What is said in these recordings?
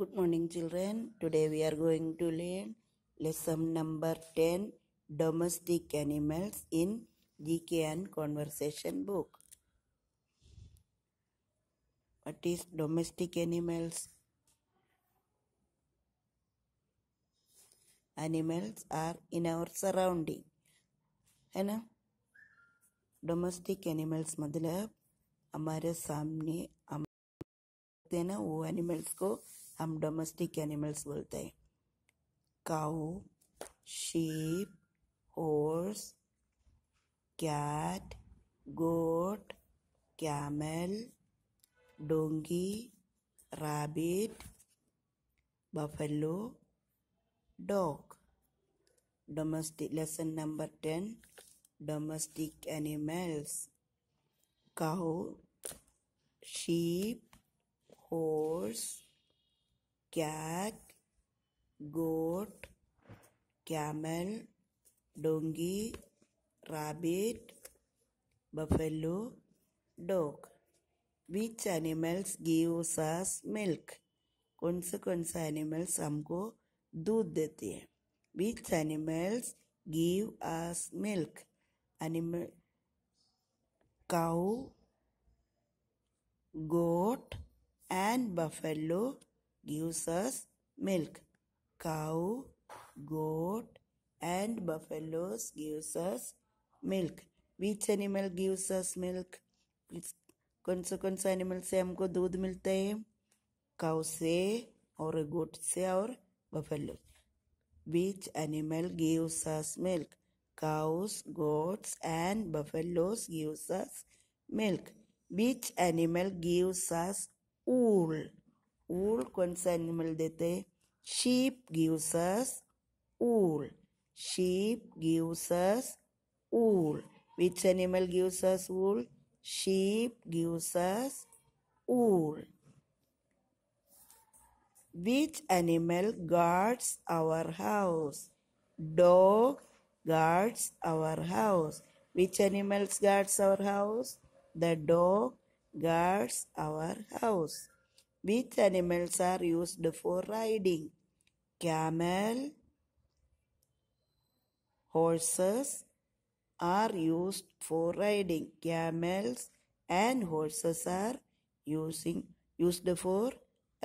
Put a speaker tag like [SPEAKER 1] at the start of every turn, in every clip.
[SPEAKER 1] Good morning, children. Today we are going to learn lesson number 10 Domestic Animals in GK and Conversation book. What is domestic animals? Animals are in our surrounding. है ना domestic animals मतलब हमारे सामने हम ना वो animals को हम डोमेस्टिक एनिमल्स बोलते हैं cow sheep horse cat goat camel donkey rabbit buffalo dog domestic lesson number ten domestic animals cow sheep horse cat goat camel donkey rabbit, buffalo, dog. Which animals gives us milk? कौन से कौन से animals हमको दूध देते हैं which animals give us milk animal cow goat and buffalo gives us milk. Cow, goat and buffaloes gives us milk. Which animal gives us milk? कौन से कौन से एनिमल से हमको दूध मिलता है काउ से और गोट से और buffalo which animal gives us milk cows, goats, and buffaloes gives us milk. Which animal gives us wool? wool cons animal dete sheep gives us wool sheep gives us wool which animal gives us wool sheep gives us wool which animal guards our house dog guards our house which animals guards our house the dog guards our house which animals are used for riding? Camel, horses are used for riding. Camels and horses are using used for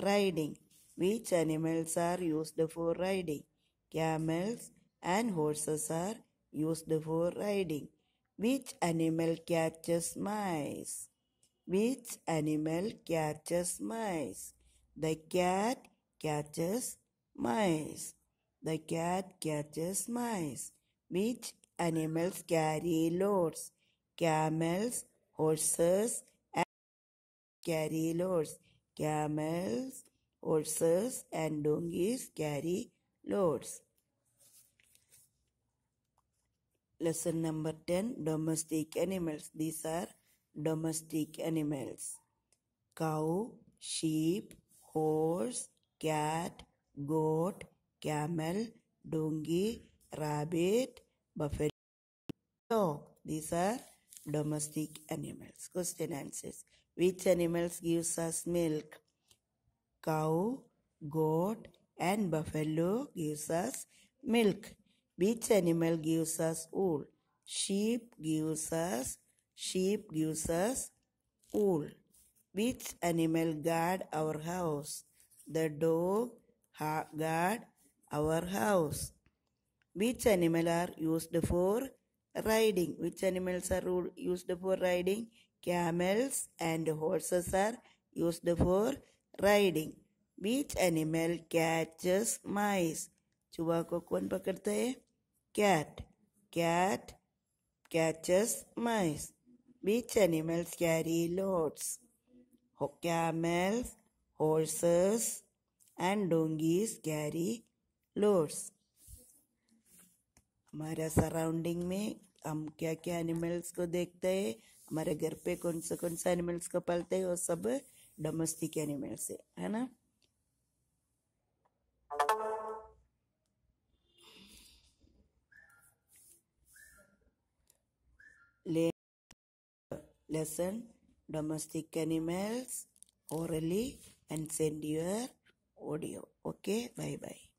[SPEAKER 1] riding. Which animals are used for riding? Camels and horses are used for riding. Which animal catches mice? Which animal catches mice? The cat catches mice. The cat catches mice. Which animals carry loads? Camels, horses, and carry loads. Camels, horses, and donkeys carry loads. Lesson number 10 Domestic animals. These are domestic animals cow, sheep, horse, cat, goat, camel, donkey, rabbit, buffalo, So These are domestic animals. Question answers. Which animals gives us milk? Cow, goat and buffalo gives us milk. Which animal gives us wool? Sheep gives us Sheep gives us wool. Which animal guard our house? The dog guard our house. Which animal are used for riding? Which animals are used for riding? Camels and horses are used for riding. Which animal catches mice? चूहा को कौन पकड़ता hai cat cat catches mice. Which animals carry loads? Camels, horses, and donkeys carry loads. हमारा surrounding में हम क्या क्या animals को देखते हैं हमारे घर पे कौन से कौन से एनिमल्स को पालते हैं वो सब डोमेस्टिक एनिमल्स है है ना ले lesson domestic animals orally and send your audio okay bye bye